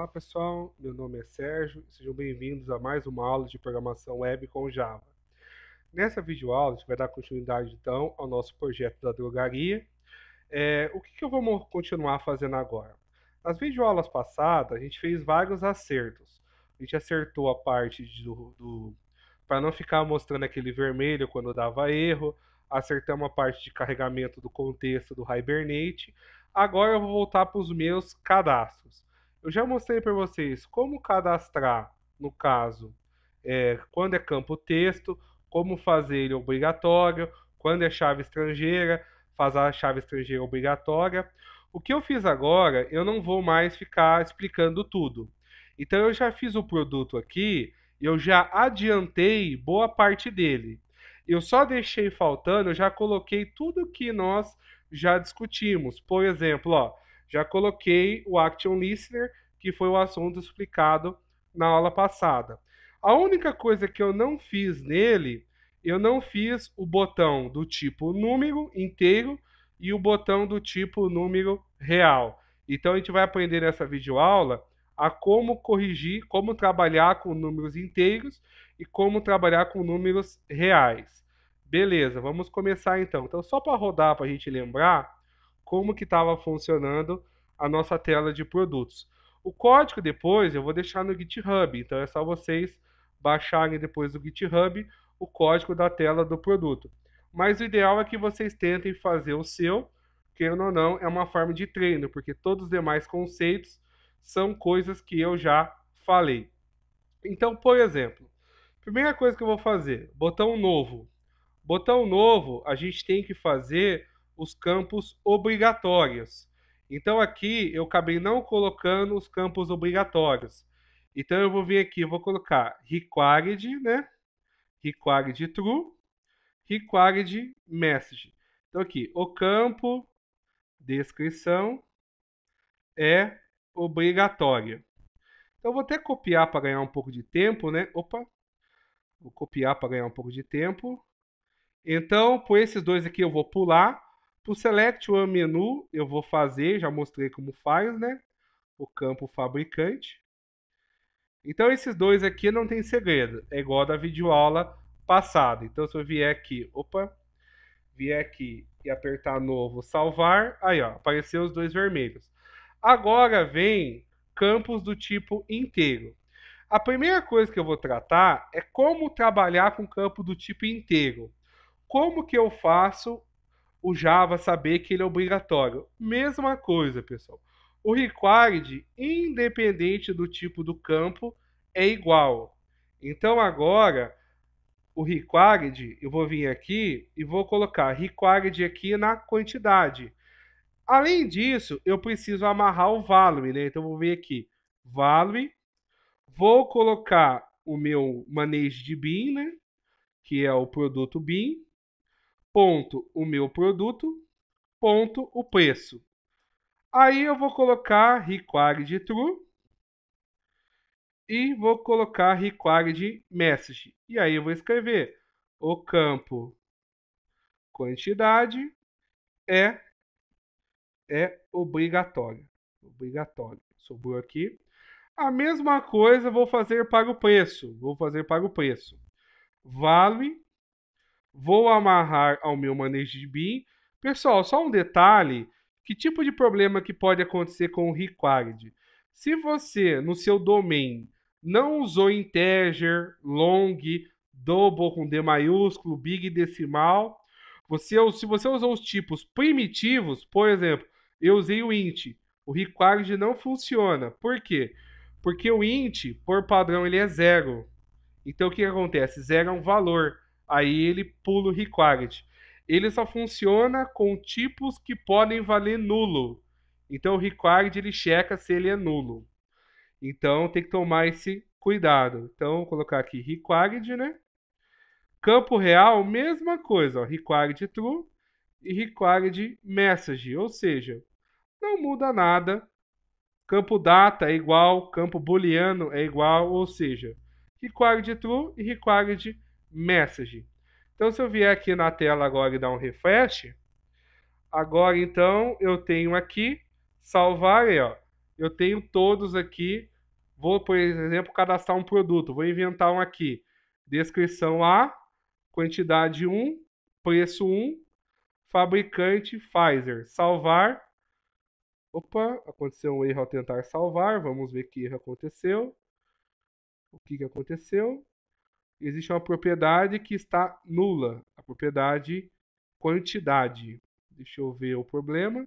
Olá pessoal, meu nome é Sérgio, sejam bem-vindos a mais uma aula de programação web com Java. Nessa videoaula a gente vai dar continuidade então ao nosso projeto da drogaria. É, o que, que eu vou continuar fazendo agora? Nas videoaulas passadas a gente fez vários acertos. A gente acertou a parte do, do para não ficar mostrando aquele vermelho quando dava erro, acertamos a parte de carregamento do contexto do Hibernate. Agora eu vou voltar para os meus cadastros. Eu já mostrei para vocês como cadastrar, no caso, é, quando é campo texto, como fazer ele obrigatório, quando é chave estrangeira, fazer a chave estrangeira obrigatória. O que eu fiz agora, eu não vou mais ficar explicando tudo. Então eu já fiz o produto aqui, eu já adiantei boa parte dele. Eu só deixei faltando, eu já coloquei tudo que nós já discutimos. Por exemplo, ó, já coloquei o Action Listener, que foi o assunto explicado na aula passada. A única coisa que eu não fiz nele, eu não fiz o botão do tipo número inteiro e o botão do tipo número real. Então a gente vai aprender nessa videoaula a como corrigir, como trabalhar com números inteiros e como trabalhar com números reais. Beleza, vamos começar então. Então só para rodar para a gente lembrar, como que estava funcionando a nossa tela de produtos. O código depois eu vou deixar no GitHub, então é só vocês baixarem depois do GitHub o código da tela do produto. Mas o ideal é que vocês tentem fazer o seu, querendo ou não, é uma forma de treino, porque todos os demais conceitos são coisas que eu já falei. Então, por exemplo, primeira coisa que eu vou fazer, botão novo. Botão novo, a gente tem que fazer os campos obrigatórios. Então aqui eu acabei não colocando os campos obrigatórios. Então eu vou vir aqui, vou colocar required, né? Required true, required message. Então aqui, o campo descrição é obrigatória. Então vou até copiar para ganhar um pouco de tempo, né? Opa. Vou copiar para ganhar um pouco de tempo. Então, por esses dois aqui eu vou pular o Select One Menu, eu vou fazer, já mostrei como faz, né? O campo fabricante. Então, esses dois aqui não tem segredo. É igual da videoaula passada. Então, se eu vier aqui, opa, vier aqui e apertar novo, salvar, aí, ó, apareceu os dois vermelhos. Agora vem campos do tipo inteiro. A primeira coisa que eu vou tratar é como trabalhar com campo do tipo inteiro. Como que eu faço o Java saber que ele é obrigatório. Mesma coisa, pessoal. O required, independente do tipo do campo, é igual. Então agora, o required, eu vou vir aqui e vou colocar required aqui na quantidade. Além disso, eu preciso amarrar o value, né? Então vou vir aqui, value, vou colocar o meu manejo de bin, né? Que é o produto bin ponto o meu produto, ponto o preço. Aí eu vou colocar required true e vou colocar required message. E aí eu vou escrever o campo quantidade é é obrigatório. Obrigatório. Sobrou aqui. A mesma coisa vou fazer para o preço. Vou fazer para o preço. Vale Vou amarrar ao meu manejo de BIM. Pessoal, só um detalhe. Que tipo de problema que pode acontecer com o required? Se você, no seu domain, não usou integer, long, double com D maiúsculo, big decimal, você, se você usou os tipos primitivos, por exemplo, eu usei o int, o required não funciona. Por quê? Porque o int, por padrão, ele é zero. Então o que acontece? Zero é um valor. Aí ele pula o required. Ele só funciona com tipos que podem valer nulo. Então o required ele checa se ele é nulo. Então tem que tomar esse cuidado. Então vou colocar aqui required, né? Campo real, mesma coisa, ó, required true e required message, ou seja, não muda nada. Campo data é igual, campo booleano é igual, ou seja, required true e required message. Então, se eu vier aqui na tela agora e dar um refresh, agora então eu tenho aqui salvar, aí, ó. eu tenho todos aqui. Vou, por exemplo, cadastrar um produto, vou inventar um aqui. Descrição A, quantidade 1, preço 1, fabricante Pfizer. Salvar. Opa, aconteceu um erro ao tentar salvar. Vamos ver que erro aconteceu. O que, que aconteceu? existe uma propriedade que está nula, a propriedade quantidade. Deixa eu ver o problema.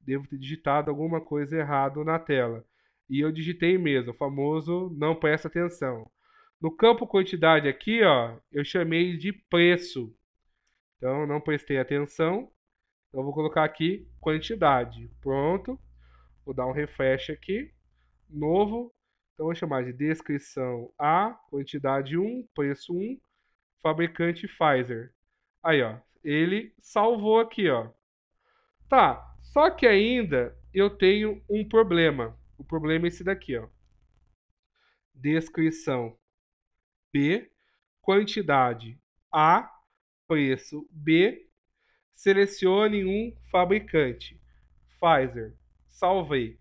Devo ter digitado alguma coisa errada na tela. E eu digitei mesmo, o famoso não presta atenção. No campo quantidade aqui, ó, eu chamei de preço. Então, não prestei atenção. Então, vou colocar aqui quantidade. Pronto. Vou dar um refresh aqui. Novo. Então, vou chamar de descrição A, quantidade 1, preço 1, fabricante Pfizer. Aí, ó, ele salvou aqui, ó. Tá, só que ainda eu tenho um problema. O problema é esse daqui, ó. Descrição B, quantidade A, preço B, selecione um fabricante. Pfizer, salvei.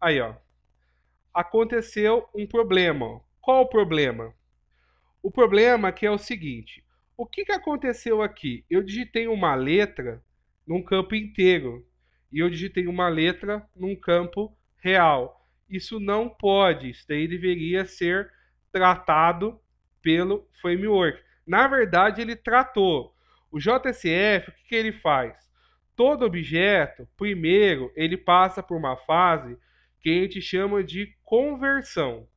Aí, ó, aconteceu um problema. Qual o problema? O problema que é o seguinte: o que, que aconteceu aqui? Eu digitei uma letra num campo inteiro e eu digitei uma letra num campo real. Isso não pode, isso daí deveria ser tratado pelo framework. Na verdade, ele tratou. O JSF, o que, que ele faz? Todo objeto, primeiro, ele passa por uma fase que a gente chama de conversão.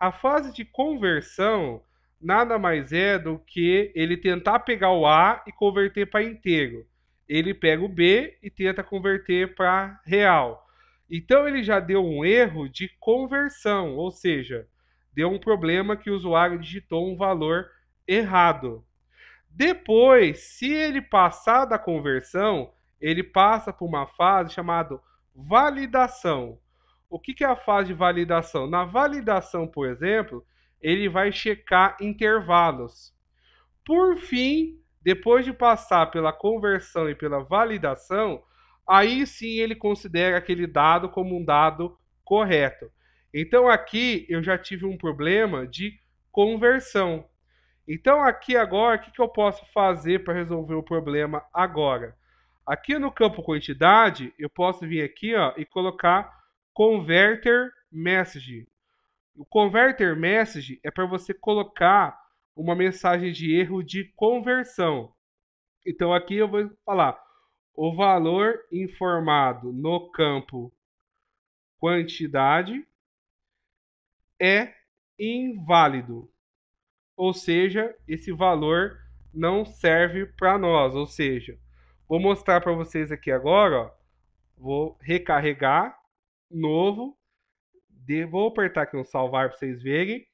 A fase de conversão nada mais é do que ele tentar pegar o A e converter para inteiro. Ele pega o B e tenta converter para real. Então ele já deu um erro de conversão, ou seja, deu um problema que o usuário digitou um valor errado. Depois, se ele passar da conversão, ele passa por uma fase chamada validação. O que, que é a fase de validação? Na validação, por exemplo, ele vai checar intervalos. Por fim, depois de passar pela conversão e pela validação, aí sim ele considera aquele dado como um dado correto. Então aqui eu já tive um problema de conversão. Então aqui agora, o que, que eu posso fazer para resolver o problema agora? Aqui no campo quantidade, eu posso vir aqui ó, e colocar converter message. O converter message é para você colocar uma mensagem de erro de conversão. Então aqui eu vou falar o valor informado no campo quantidade é inválido. Ou seja, esse valor não serve para nós, ou seja, vou mostrar para vocês aqui agora, ó. Vou recarregar novo. De, vou apertar aqui no salvar para vocês verem.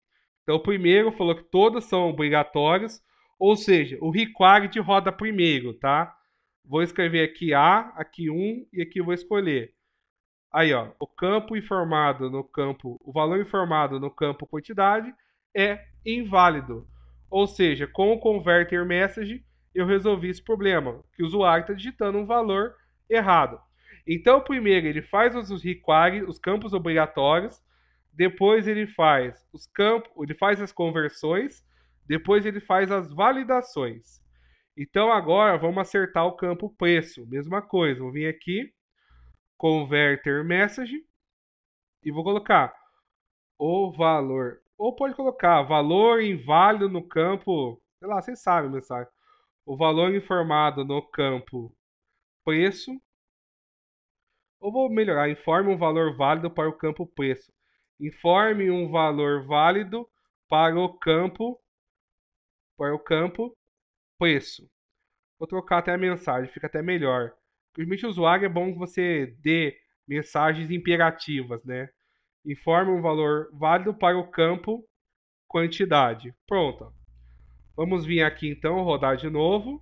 Então, primeiro falou que todas são obrigatórias, ou seja, o required roda primeiro, tá? Vou escrever aqui A, aqui 1 e aqui vou escolher. Aí, ó, o campo informado no campo, o valor informado no campo quantidade é inválido. Ou seja, com o converter message eu resolvi esse problema, que o usuário está digitando um valor errado. Então, primeiro ele faz os requires, os campos obrigatórios, depois ele faz os campos, ele faz as conversões, depois ele faz as validações. Então agora vamos acertar o campo preço, mesma coisa. Vou vir aqui, converter message e vou colocar o valor, ou pode colocar valor inválido no campo, sei lá, vocês sabem, mensagem. O valor informado no campo preço ou vou melhorar, informe um valor válido para o campo preço. Informe um valor válido para o campo para o campo preço. Vou trocar até a mensagem, fica até melhor. Permite o usuário é bom que você dê mensagens imperativas, né? Informe um valor válido para o campo quantidade. Pronto. Vamos vir aqui então rodar de novo.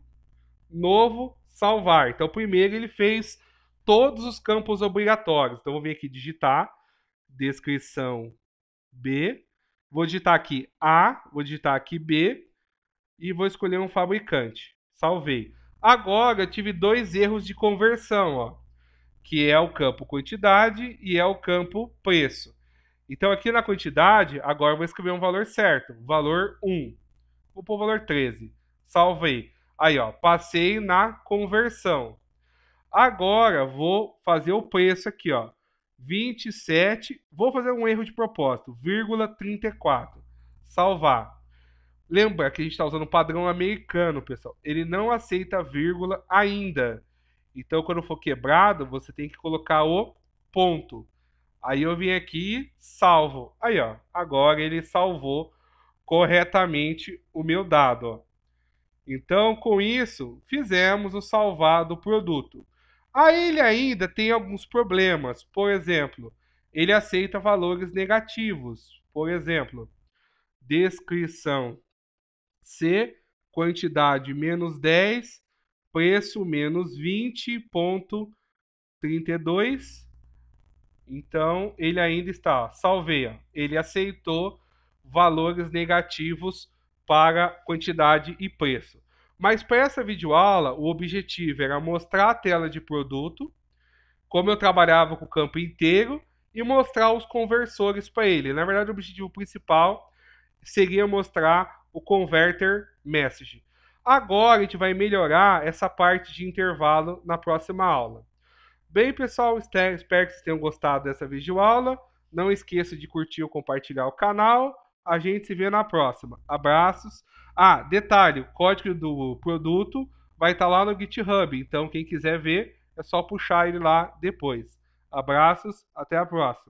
Novo, salvar. Então primeiro ele fez todos os campos obrigatórios. Então, eu vou vir aqui digitar, descrição B, vou digitar aqui A, vou digitar aqui B e vou escolher um fabricante. Salvei. Agora, eu tive dois erros de conversão, ó, que é o campo quantidade e é o campo preço. Então, aqui na quantidade, agora eu vou escrever um valor certo, valor 1. Vou pôr o valor 13. Salvei. Aí, ó, passei na conversão. Agora vou fazer o preço aqui, ó. 27, vou fazer um erro de propósito, vírgula 34. Salvar. Lembra que a gente está usando o padrão americano, pessoal. Ele não aceita vírgula ainda. Então, quando for quebrado, você tem que colocar o ponto. Aí eu vim aqui, salvo. Aí, ó, agora ele salvou corretamente o meu dado. Ó. Então, com isso, fizemos o salvar do produto. A ele ainda tem alguns problemas. Por exemplo, ele aceita valores negativos. Por exemplo, descrição C, quantidade menos 10, preço menos 20.32. Então, ele ainda está, salveia, ele aceitou valores negativos para quantidade e preço. Mas para essa videoaula, o objetivo era mostrar a tela de produto, como eu trabalhava com o campo inteiro, e mostrar os conversores para ele. Na verdade, o objetivo principal seria mostrar o converter message. Agora a gente vai melhorar essa parte de intervalo na próxima aula. Bem, pessoal, espero que vocês tenham gostado dessa videoaula. Não esqueça de curtir ou compartilhar o canal. A gente se vê na próxima. Abraços. Ah, detalhe, o código do produto vai estar tá lá no GitHub, então quem quiser ver é só puxar ele lá depois. Abraços, até a próxima.